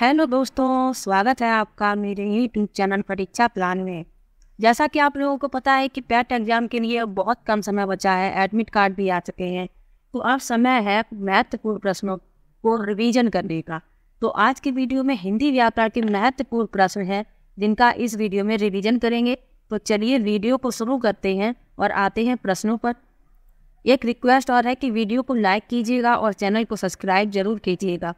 hello दोस्तों स्वागत है आपका मेरे यूट्यूब चैनल परीक्षा प्लान में जैसा कि आप लोगों को पता है कि पैट एग्जाम के लिए बहुत कम समय बचा है एडमिट कार्ड भी आ चुके हैं तो अब समय है महत्वपूर्ण प्रश्नों को रिवीजन करने का तो आज की वीडियो में हिंदी व्याकरण के महत्वपूर्ण प्रश्न हैं जिनका इस वीडियो में रिविज़न करेंगे तो चलिए वीडियो को शुरू करते हैं और आते हैं प्रश्नों पर एक रिक्वेस्ट और है कि वीडियो को लाइक कीजिएगा और चैनल को सब्सक्राइब जरूर कीजिएगा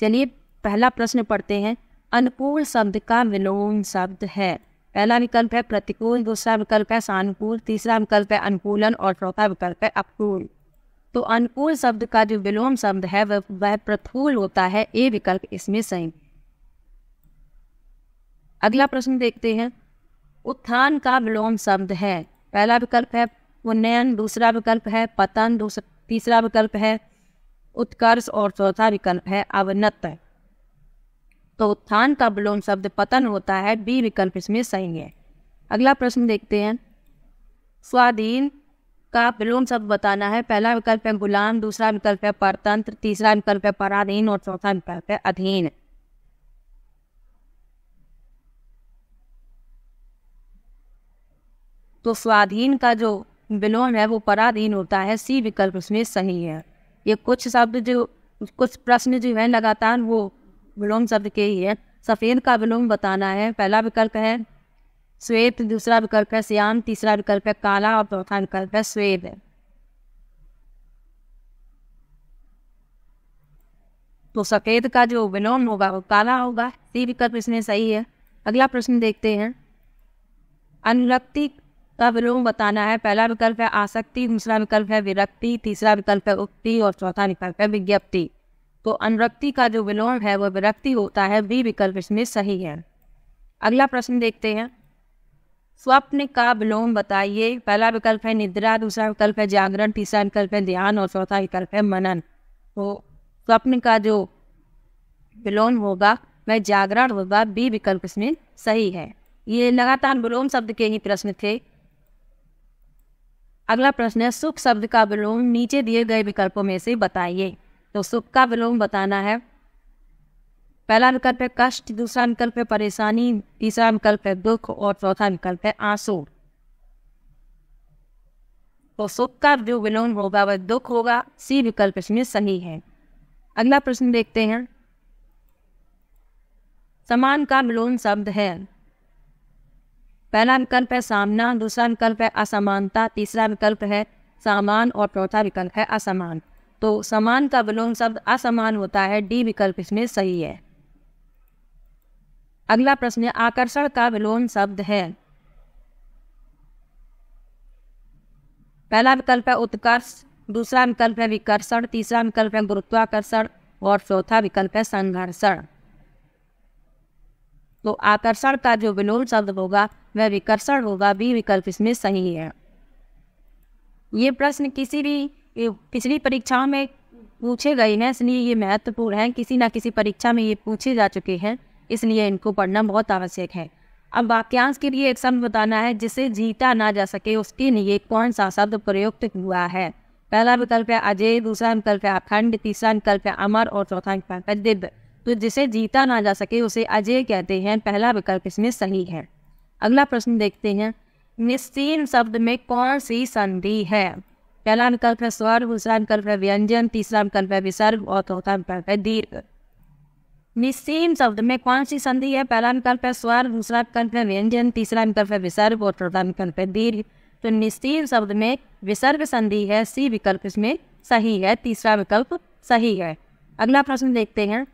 चलिए पहला प्रश्न पढ़ते हैं अनुकूल शब्द का विलोम शब्द है पहला विकल्प है प्रतिकूल दूसरा विकल्प है सानुकूल तीसरा विकल्प है अनुकूलन और चौथा विकल्प है अपकूल तो अनुकूल शब्द का जो विलोम शब्द है वह वह प्रतिकूल होता है ए विकल्प इसमें सही अगला प्रश्न देखते हैं उत्थान का विलोम शब्द है पहला विकल्प है उन्नयन दूसरा विकल्प है पतन दूसरा तीसरा विकल्प है उत्कर्ष और चौथा विकल्प है अवनत तो उत्थान का विलोम शब्द पतन होता है बी विकल्प इसमें सही है अगला प्रश्न देखते हैं स्वाधीन का विलोम शब्द बताना है पहला विकल्प है गुलाम दूसरा विकल्प है परतंत्र तीसरा विकल्प है पराधीन और चौथा विकल्प है अधीन तो स्वाधीन का जो विलोम है वो पराधीन होता है सी विकल्प उसमें सही है ये कुछ शब्द जो कुछ प्रश्न जो है लगातार वो विलोम शब्द के ही है सफ़ेद का विलोम बताना है पहला विकल्प है श्वेत दूसरा विकल्प है श्याम तीसरा विकल्प है काला और चौथा विकल्प है श्वेत तो सफ़ेद का जो विलोम होगा वो काला होगा सी विकल्प इसमें सही है अगला प्रश्न देखते हैं अनुरक्ति का विलोम बताना है पहला विकल्प है आसक्ति दूसरा विकल्प है विरक्ति तीसरा विकल्प है उक्ति और चौथा विकल्प है विज्ञप्ति तो अनुरक्ति का जो विलोम है वह विरक्ति होता है बी विकल्प इसमें सही है अगला प्रश्न देखते हैं स्वप्न का विलोम बताइए पहला विकल्प है निद्रा दूसरा विकल्प है जागरण तीसरा विकल्प है ध्यान और चौथा विकल्प है मनन तो स्वप्न का जो विलोम होगा वह जागरण होगा बी विकल्प इसमें सही है ये लगातार विलोम शब्द के ही प्रश्न थे अगला प्रश्न है सुख शब्द का विलोम नीचे दिए गए विकल्पों में से बताइए तो सुख का विलोम बताना है पहला विकल्प है कष्ट दूसरा विकल्प है परेशानी तीसरा विकल्प है दुख और चौथा विकल्प है आंसू तो सुख का जो विलोम होगा वह दुख होगा सी विकल्प इसमें सही है अगला प्रश्न देखते हैं समान का विलोम शब्द है पहला विकल्प है सामना दूसरा विकल्प है असमानता तीसरा विकल्प है सामान और चौथा विकल्प है असमान तो समान का विलोम शब्द असमान होता है डी विकल्प इसमें सही है अगला प्रश्न आकर्षण का विलोम शब्द है पहला विकल्प है उत्कर्ष दूसरा विकल्प है विकर्षण तीसरा विकल्प है गुरुत्वाकर्षण और चौथा विकल्प है संघर्षण तो आकर्षण का जो विलोम शब्द होगा वह विकर्षण होगा बी विकल्प इसमें सही है ये प्रश्न किसी भी पिछली परीक्षाओं में पूछे गए हैं इसलिए ये महत्वपूर्ण है किसी ना किसी परीक्षा में ये पूछे जा चुके हैं इसलिए इनको पढ़ना बहुत आवश्यक है अब वाक्यांश के लिए एक शब्द बताना है जिसे जीता ना जा सके उसके लिए कौन सा शब्द प्रयुक्त हुआ है पहला विकल्प है अजय दूसरा विकल्प है अखंड तीसरा विकल्प है अमर और चौथा विकल्प है दिव्य तो जिसे जीता ना जा सके उसे अजय कहते हैं पहला विकल्प इसमें सही है अगला प्रश्न देखते हैं निश्चिन शब्द में कौन सी संधि है पहला विकल्प है स्वर दूसरा विकल्प है व्यंजन तीसरा विकल्प है विसर्ग और चौथा विकल्प है दीर्घ निस्सीम शब्द में कौन सी संधि है पहला विकल्प है स्वर दूसरा विकल्प है व्यंजन तीसरा विकल्प है विसर्ग और चौथा विकल्प है दीर्घ तो निस्सीम शब्द में विसर्ग संधि है सी विकल्प इसमें सही है तीसरा विकल्प सही है अगला प्रश्न देखते हैं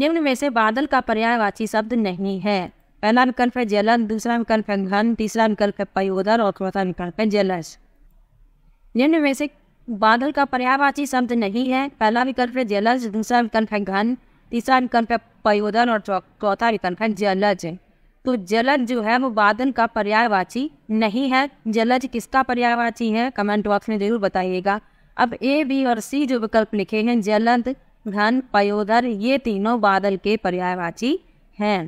निम्न में से बादल का पर्यायवाची शब्द नहीं है पहला विकल्प है जलन दूसरा विकल्प है घन तीसरा विकल्प है पयोदर और चौथा विकल्प है जलस निम्न में से बादल का पर्यावाची शब्द नहीं है पहला विकल्प है जलज दूसरा विकल्प है घन तीसरा विकल्प है पयोधन और चौथा विकल्प है जलज तो जलज जो है वो बादल का पर्यायवाची नहीं है जलज किसका पर्यायवाची है कमेंट बॉक्स में जरूर बताइएगा अब ए बी और सी जो विकल्प लिखे हैं जलद घन पयोधर ये तीनों बादल के पर्यायवाची हैं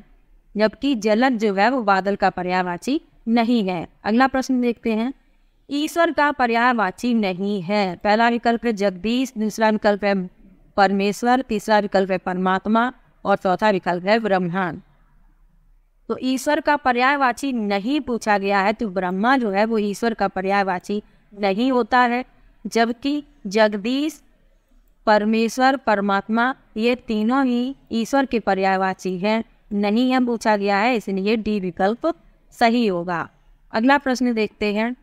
जबकि जलद जो है वो बादल का पर्यायवाची नहीं है अगला प्रश्न देखते हैं ईश्वर का पर्यायवाची नहीं है पहला विकल्प है जगदीश दूसरा विकल्प है परमेश्वर तीसरा विकल्प है परमात्मा और चौथा विकल्प है ब्रह्मांड तो ईश्वर का पर्यायवाची नहीं पूछा गया है तो ब्रह्मा जो है वो ईश्वर का पर्यायवाची नहीं होता है जबकि जगदीश परमेश्वर परमात्मा ये तीनों ही ईश्वर के पर्यायवाची हैं नहीं यह पूछा गया है इसलिए डी विकल्प सही होगा अगला प्रश्न देखते हैं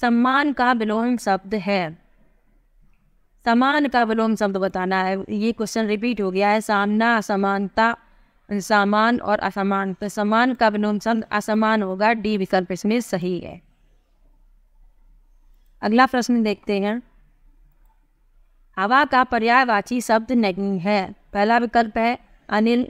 सम्मान का विलोम शब्द है समान का विलोम शब्द बताना है ये क्वेश्चन रिपीट हो गया है सामना असमानता सामान और असमान तो समान का विलोम शब्द असमान होगा डी विकल्प इसमें सही है अगला प्रश्न देखते हैं हवा का पर्यायवाची शब्द नहीं है पहला विकल्प है अनिल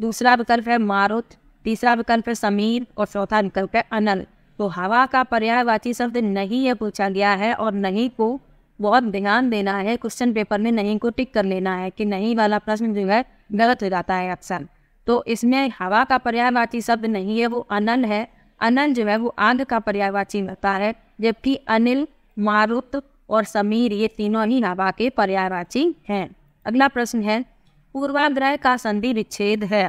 दूसरा विकल्प है मारुत तीसरा विकल्प है समीर और चौथा विकल्प है अनल तो हवा का पर्यायवाची शब्द नहीं यह पूछा गया है और नहीं को बहुत ध्यान देना है क्वेश्चन पेपर में नहीं को टिक कर लेना है कि नहीं वाला प्रश्न जो है गलत हो जाता है अक्सर तो इसमें हवा का पर्यायवाची शब्द नहीं है वो अनल है अनल जो है वो आग का पर्यायवाची होता है जबकि अनिल मारुत और समीर ये तीनों ही हवा के पर्यायवाची हैं अगला प्रश्न है पूर्वाग्रह का संधि विच्छेद है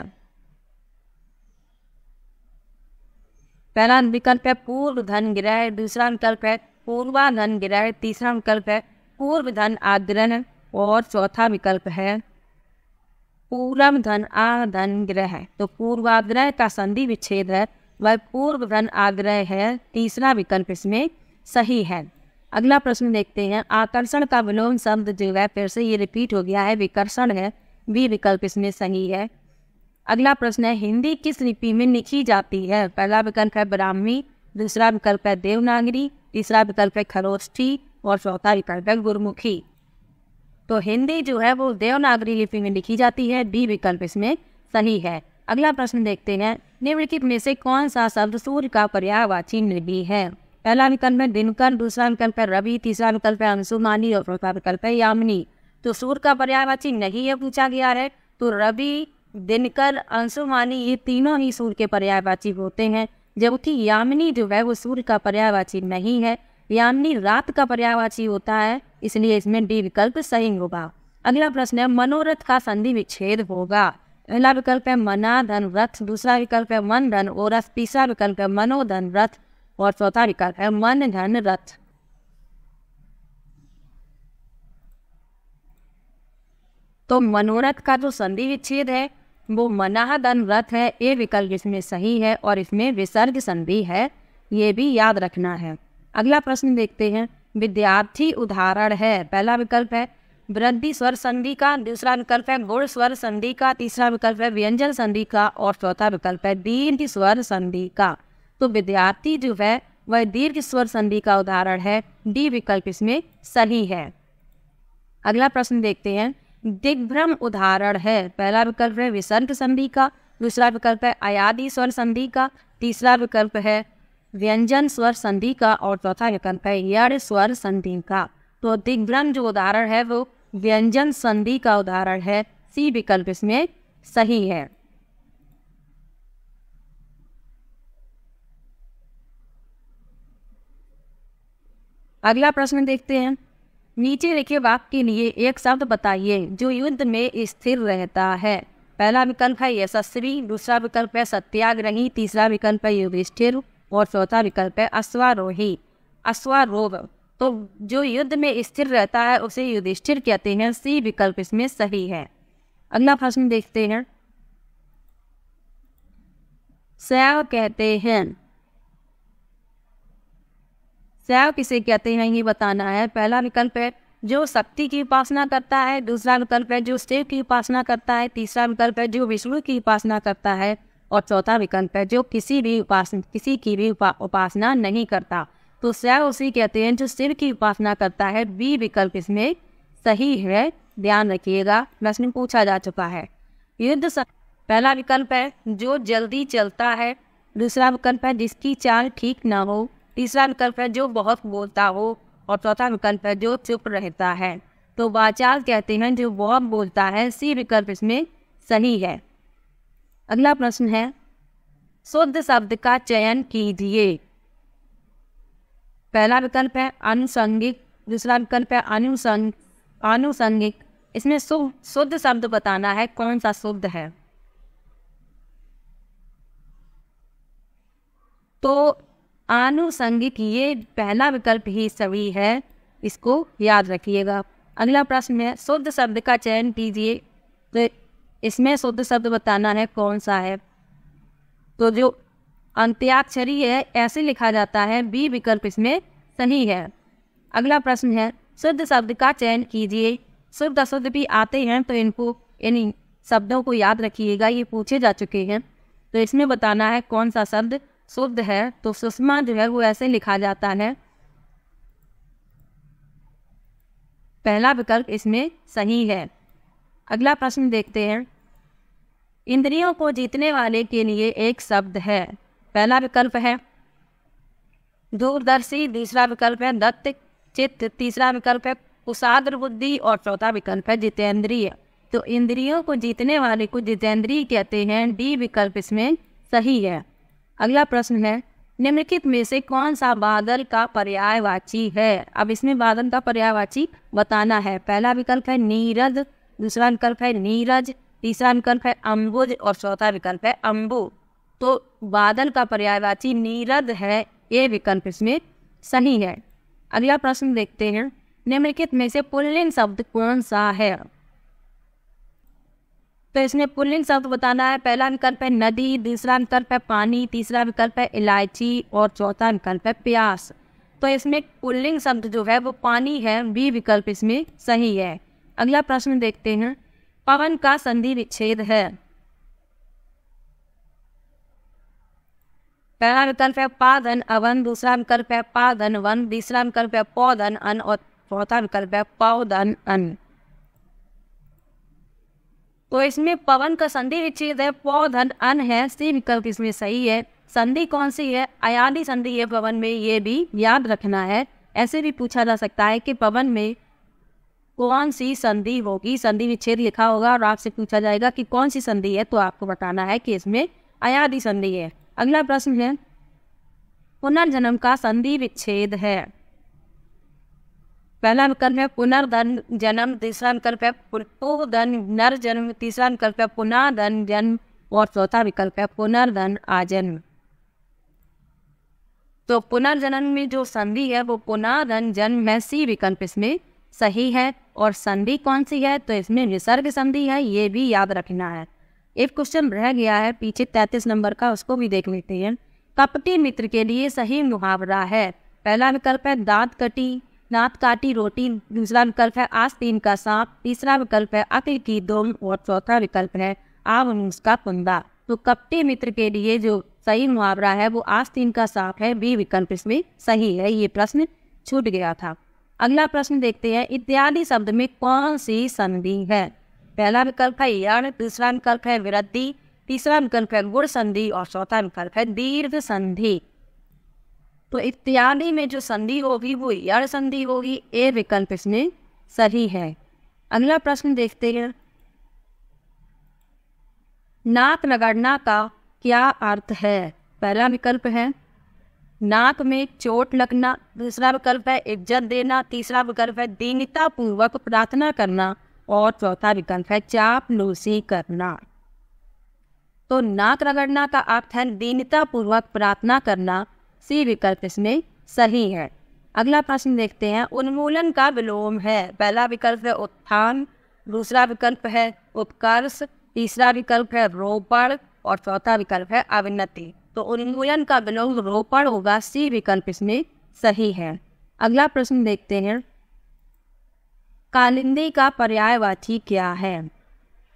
पहला विकल्प है पूर्व धन ग्रह दूसरा विकल्प है पूर्वा धन ग्रह तीसरा विकल्प है पूर्व धन आग्रहण और चौथा विकल्प है पूर्व धन आधन ग्रह तो पूर्वाग्रह का संधि विच्छेद है वह पूर्व धन आग्रह है तीसरा विकल्प इसमें सही है अगला प्रश्न देखते हैं आकर्षण का विलोम शब्द जो है फिर से ये रिपीट हो गया है विकर्षण है भी विकल्प इसमें सही है अगला प्रश्न है हिंदी किस लिपि में लिखी जाती है पहला विकल्प है ब्राह्मी दूसरा विकल्प है देवनागरी तीसरा विकल्प है खरोष्ठी और चौथा विकल्प है गुरुमुखी तो हिंदी जो है वो देवनागरी लिपि में लिखी जाती है डी विकल्प इसमें सही है अगला प्रश्न देखते हैं निम्नलिखित में से कौन सा शब्द सूर्य का पर्यावाची निर्भी है पहला विकल्प है दिनकर दूसरा विकल्प है रवि तीसरा विकल्प है अंशुमानी और चौथा विकल्प है यामिनी तो सूर्य का पर्यावाची नहीं है पूछा गया है तो रवि दिनकर अंशुमानी ये तीनों ही सूर्य के पर्यायवाची होते हैं जबकि यामिनी जो है वो सूर्य का पर्यायवाची नहीं है यामिनी रात का पर्यायवाची होता है इसलिए इसमें डी विकल्प सही होगा अगला प्रश्न है मनोरथ का संधि विच्छेद होगा पहला विकल्प है मना धन रथ दूसरा विकल्प है मन धन और रथ तीसरा विकल्प है मनोधन रथ और चौथा विकल्प है मन धन रथ तो मनोरथ का जो संधि विच्छेद है वो मनाहदन रथ है ये विकल्प इसमें सही है और इसमें विसर्ग संधि है ये भी याद रखना है अगला प्रश्न देखते हैं विद्यार्थी उदाहरण है पहला विकल्प है वृद्धि स्वर संधि का दूसरा विकल्प है गुण स्वर संधि का तीसरा विकल्प है व्यंजन संधि का और चौथा विकल्प है दीर्घ स्वर संधि का तो विद्यार्थी जो है वह दीर्घ स्वर संधि का उदाहरण है डी विकल्प इसमें सही है अगला प्रश्न देखते हैं दिग्भ्रम उदाहरण है पहला विकल्प है विसर्ग संधि का दूसरा विकल्प है अयादि स्वर संधि का तीसरा विकल्प है व्यंजन स्वर संधि का और चौथा विकल्प है यड़ स्वर संधि का तो दिग्भ्रम जो उदाहरण है वो व्यंजन संधि का उदाहरण है सी विकल्प इसमें सही है अगला प्रश्न देखते हैं नीचे लिखे वाक्य के लिए एक शब्द बताइए जो युद्ध में स्थिर रहता है पहला विकल्प है यशस्वी दूसरा विकल्प है सत्याग्रही तीसरा विकल्प है युधिष्ठिर और चौथा विकल्प है अश्वारोही अश्वारोह तो जो युद्ध में स्थिर रहता है उसे युधिष्ठिर कहते हैं सी विकल्प इसमें सही है अगला प्रश्न देखते हैं सैव कहते हैं सैव किसे कहते हैं ये बताना है पहला विकल्प है जो शक्ति की उपासना करता है दूसरा विकल्प है जो शिव की उपासना करता है तीसरा विकल्प है जो विष्णु की उपासना करता है और चौथा विकल्प है जो किसी भी उपासना किसी की भी उपा, उपासना नहीं करता तो सैव उसी कहते हैं जो शिव की उपासना करता है बी विकल्प इसमें सही है ध्यान रखिएगा प्रश्न पूछा जा चुका है युद्ध पहला विकल्प है जो जल्दी चलता है दूसरा विकल्प है जिसकी चाल ठीक ना हो तीसरा विकल्प है जो बहुत बोलता हो और चौथा विकल्प है जो चुप रहता है तो वाचाल कहते हैं जो बहुत बोलता है सी विकल्प इसमें सही है अगला प्रश्न है शुद्ध शब्द का चयन कीजिए पहला विकल्प है अनुसंगिक दूसरा विकल्प है अनुसंग अनुसंगिक इसमें शुभ शुद्ध शब्द बताना है कौन सा शुद्ध है तो आनुषंगिक ये पहला विकल्प ही सभी है इसको याद रखिएगा अगला प्रश्न है शुद्ध शब्द का चयन कीजिए तो इसमें शुद्ध शब्द बताना है कौन सा है तो जो अंत्याक्षरी है ऐसे लिखा जाता है बी विकल्प इसमें सही है अगला प्रश्न है शुद्ध शब्द का चयन कीजिए शुद्ध अशुद्ध भी आते हैं तो इनको इन शब्दों को याद रखिएगा ये पूछे जा चुके हैं तो इसमें बताना है कौन सा शब्द शुद्ध है तो सुषमा जो है वो ऐसे लिखा जाता है पहला विकल्प इसमें सही है अगला प्रश्न देखते हैं इंद्रियों को जीतने वाले के लिए एक शब्द है पहला विकल्प है दूरदर्शी दूसरा विकल्प है दत्त चित्त तीसरा विकल्प है कुशाग्र बुद्धि और चौथा विकल्प है जितेंद्रिय तो इंद्रियों को जीतने वाले को जितेंद्रीय कहते हैं डी विकल्प इसमें सही है अगला प्रश्न है निम्नलिखित में से कौन सा बादल का पर्यायवाची है अब इसमें बादल का पर्यायवाची बताना है पहला विकल्प है नीरज दूसरा विकल्प है नीरज तीसरा विकल्प है अम्बुज और चौथा विकल्प है अम्बु तो बादल का पर्यायवाची नीरद है ये विकल्प इसमें सही है अगला प्रश्न देखते हैं निम्नलिखित में से पुल्लिंग शब्द कौन सा है तो इसमें पुल्लिंग शब्द बताना है पहला विकल्प है नदी दूसरा विकल्प है पानी तीसरा विकल्प है इलायची और चौथा विकल्प है प्यास तो इसमें पुल्लिंग शब्द जो है वो पानी है बी विकल्प इसमें सही है अगला प्रश्न देखते हैं पवन का संधि विच्छेद है पहला विकल्प है पादन अवन दूसरा विकल्प है पादन वन तीसरा विकल्प है पौधन अन और चौथा विकल्प है पौधन अन तो इसमें पवन का संधि विच्छेद है पौ धन अन है सी विकल्प इसमें सही है संधि कौन सी है अयानी संधि है पवन में ये भी याद रखना है ऐसे भी पूछा जा सकता है कि पवन में कौन सी संधि होगी संधि विच्छेद लिखा होगा और आपसे पूछा जाएगा कि कौन सी संधि है तो आपको बताना है कि इसमें अयादी संधि है अगला प्रश्न है पुनर्जन्म का संधि विच्छेद है पहला पुनर्धन जन्म तीसरा विकल्प है पुनर्धन नर जन्म तीसरा विकल्प है पुनर्धन जन्म और चौथा विकल्प है पुनर्धन आजन्म तो पुनर्जन्म में जो संधि है वो पुनर्धन जन्म में सी विकल्प इसमें सही है और संधि कौन सी है तो इसमें निसर्ग संधि है ये भी याद रखना है एक क्वेश्चन रह गया है पीछे तैतीस नंबर का उसको भी देख लेते हैं कपटी मित्र के लिए सही मुहावरा है पहला विकल्प है दांत कटी नाप काटी रोटी दूसरा विकल्प है आस्तीन का सांप तीसरा विकल्प है अकल की दोम और चौथा विकल्प है आवनुस का कुंदा तो कपटी मित्र के लिए जो सही मुहावरा है वो आस्तीन का सांप है बी विकल्प इसमें सही है ये प्रश्न छूट गया था अगला प्रश्न देखते हैं इत्यादि शब्द में कौन सी संधि है पहला विकल्प है यण दूसरा विकल्प है वृद्धि तीसरा विकल्प है गुड़ संधि और चौथा विकल्प है दीर्घ संधि तो इत्यादि में जो संधि होगी वो यड़ संधि होगी ए विकल्प इसमें सही है अगला प्रश्न देखते हैं नाक रगड़ना का क्या अर्थ है पहला विकल्प है नाक में चोट लगना दूसरा विकल्प है इज्जत देना तीसरा विकल्प है दीनता पूर्वक प्रार्थना करना और चौथा विकल्प है चाप लूसी करना तो नाक रगड़ना का अर्थ है दीनता पूर्वक प्रार्थना करना सी विकल्प इसमें सही है अगला प्रश्न देखते हैं उन्मूलन का विलोम है पहला विकल्प है उत्थान दूसरा विकल्प है उपकर्ष तीसरा विकल्प है रोपण और चौथा विकल्प है अवनति तो उन्मूलन का विलोम रोपण होगा सी विकल्प इसमें सही है अगला प्रश्न देखते हैं कालिंदी का पर्यायवाची क्या है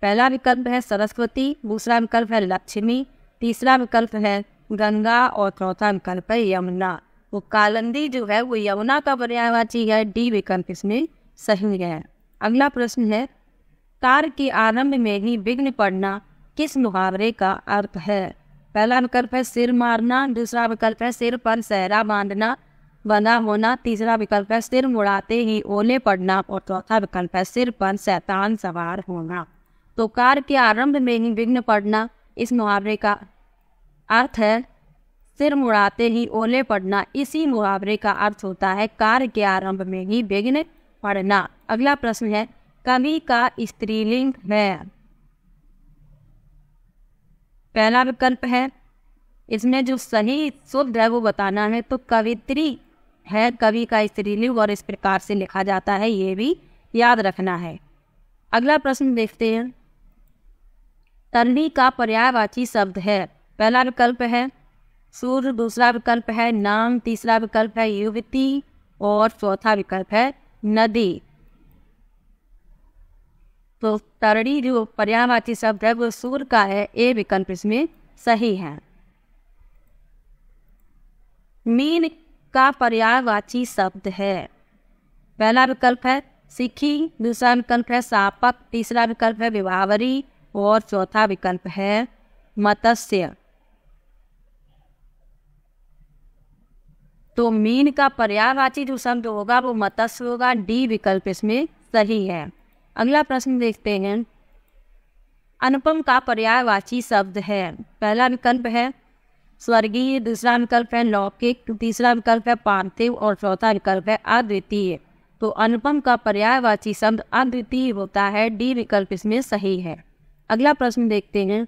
पहला विकल्प है सरस्वती दूसरा विकल्प है लक्ष्मी तीसरा विकल्प है गंगा और चौथा विकल्प है यमुना वो कालंदी जो है वो यमुना का पर्यायवाची है डी विकल्प इसमें सही है अगला प्रश्न है कार के आरंभ में ही विघ्न पड़ना किस मुहावरे का अर्थ है पहला विकल्प है सिर मारना दूसरा विकल्प है सिर पर सहरा बांधना बना होना तीसरा विकल्प है सिर मुड़ाते ही ओले पड़ना और चौथा विकल्प है सिर पर शैतान सवार होना तो कार के आरंभ में ही विघ्न पड़ना इस मुहावरे का अर्थ है सिर मुड़ाते ही ओले पड़ना इसी मुहावरे का अर्थ होता है कार्य के आरंभ में ही विघ्न पड़ना अगला प्रश्न है कवि का स्त्रीलिंग है पहला विकल्प है इसमें जो सही शुद्ध है वो बताना है तो कवित्री है कवि का स्त्रीलिंग और इस प्रकार से लिखा जाता है ये भी याद रखना है अगला प्रश्न देखते हैं तरणी का पर्यायवाची शब्द है पहला विकल्प है सूर्य दूसरा विकल्प है नाम तीसरा विकल्प है युवती और चौथा विकल्प है नदी तो तरणी जो पर्यावाची शब्द है वो सूर्य का है ए विकल्प इसमें सही है मीन का पर्यावाची शब्द है पहला विकल्प है सिखी दूसरा विकल्प है सापक तीसरा विकल्प है विवावरी और चौथा विकल्प है मत्स्य तो मीन का पर्यायवाची जो शब्द होगा वो मत्स्य होगा डी विकल्प इसमें सही है अगला प्रश्न देखते हैं अनुपम का पर्यायवाची शब्द है पहला विकल्प है स्वर्गीय दूसरा विकल्प है लौकिक तीसरा विकल्प है पार्थिव और चौथा विकल्प है अद्वितीय तो अनुपम का पर्यायवाची शब्द अद्वितीय होता है डी विकल्प इसमें सही है अगला प्रश्न देखते हैं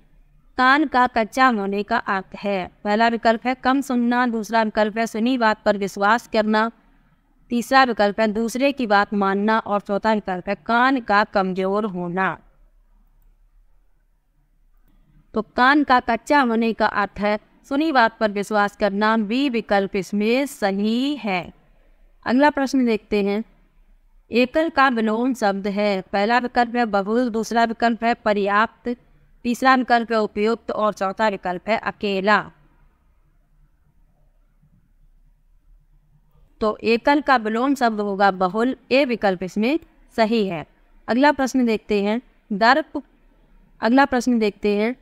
कान का कच्चा होने का अर्थ है पहला विकल्प है कम सुनना दूसरा विकल्प है सुनी बात पर विश्वास करना तीसरा विकल्प है दूसरे की बात मानना और चौथा विकल्प है कान का कमजोर होना तो कान का कच्चा होने का अर्थ है सुनी बात पर विश्वास करना भी विकल्प इसमें सही है अगला प्रश्न देखते हैं एकल का विलोम शब्द है पहला विकल्प है बहुल दूसरा विकल्प है पर्याप्त तीसरा विकल्प है उपयुक्त और चौथा विकल्प है अकेला तो एकल का विलोम शब्द होगा बहुल ए विकल्प इसमें सही है अगला प्रश्न देखते हैं दर्प अगला प्रश्न देखते हैं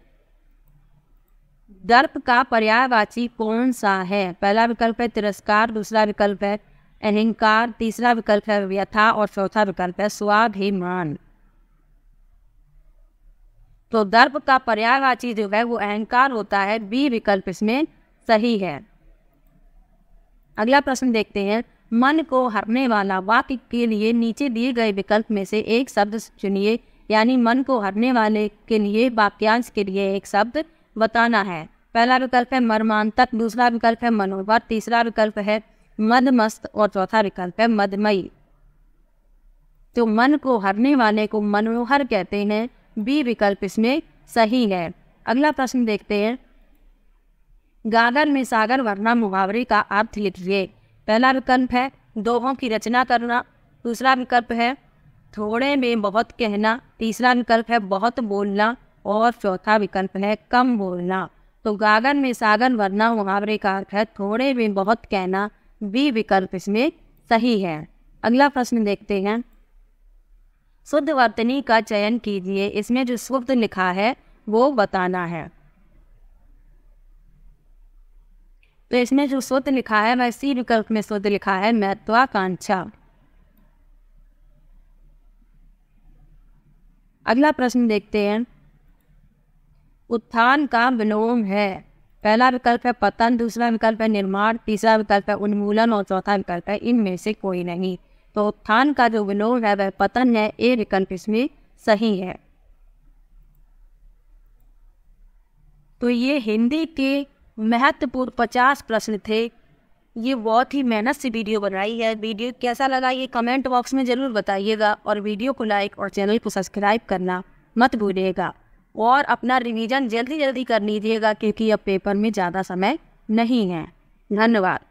दर्प का पर्यायवाची कौन सा है पहला विकल्प है तिरस्कार दूसरा विकल्प है अहिंकार तीसरा विकल्प है व्यथा और चौथा विकल्प है स्वाभिमान तो दर्प का पर्यायवाची जो है वो अहंकार होता है बी विकल्प इसमें सही है अगला प्रश्न देखते हैं मन को हरने वाला वाक्य के लिए नीचे दिए गए विकल्प में से एक शब्द चुनिए यानी मन को हरने वाले के लिए वाक्यांश के लिए एक शब्द बताना है पहला विकल्प है मर्मांतक दूसरा विकल्प है मनोवर तीसरा विकल्प है मदमस्त और चौथा विकल्प है मदमयी तो मन को हरने वाले को मनोहर कहते हैं बी विकल्प इसमें सही है अगला प्रश्न देखते हैं गागर में सागर वर्णा मुहावरे का अर्थ लिखिए पहला विकल्प है दोहों की रचना करना दूसरा विकल्प है थोड़े में बहुत कहना तीसरा विकल्प है बहुत बोलना और चौथा विकल्प है कम बोलना तो गागर में सागर वरना मुहावरे का अर्थ है थोड़े में बहुत कहना बी विकल्प इसमें सही है अगला प्रश्न देखते हैं शुद्ध वर्तनी का चयन कीजिए इसमें जो शुद्ध लिखा है वो बताना है तो इसमें जो शुद्ध लिखा है वह सी विकल्प में शुद्ध लिखा है महत्वाकांक्षा अगला प्रश्न देखते हैं उत्थान का विलोम है पहला विकल्प है पतन दूसरा विकल्प है निर्माण तीसरा विकल्प है उन्मूलन और चौथा विकल्प है इनमें से कोई नहीं तो उत्थान का जो विलोम है वह पतन है ए विकल्प इसमें सही है तो ये हिंदी के महत्वपूर्ण पचास प्रश्न थे ये बहुत ही मेहनत से वीडियो बनाई है वीडियो कैसा लगा ये कमेंट बॉक्स में ज़रूर बताइएगा और वीडियो को लाइक और चैनल को सब्सक्राइब करना मत भूलिएगा और अपना रिवीजन जल्दी जल्दी कर लीजिएगा क्योंकि अब पेपर में ज़्यादा समय नहीं है धन्यवाद